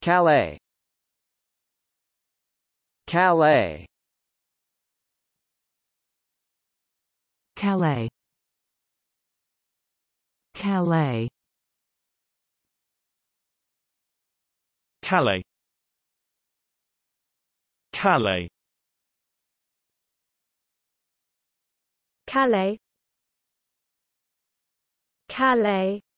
Calais Calais Calais Calais Calais Calais Calais Calais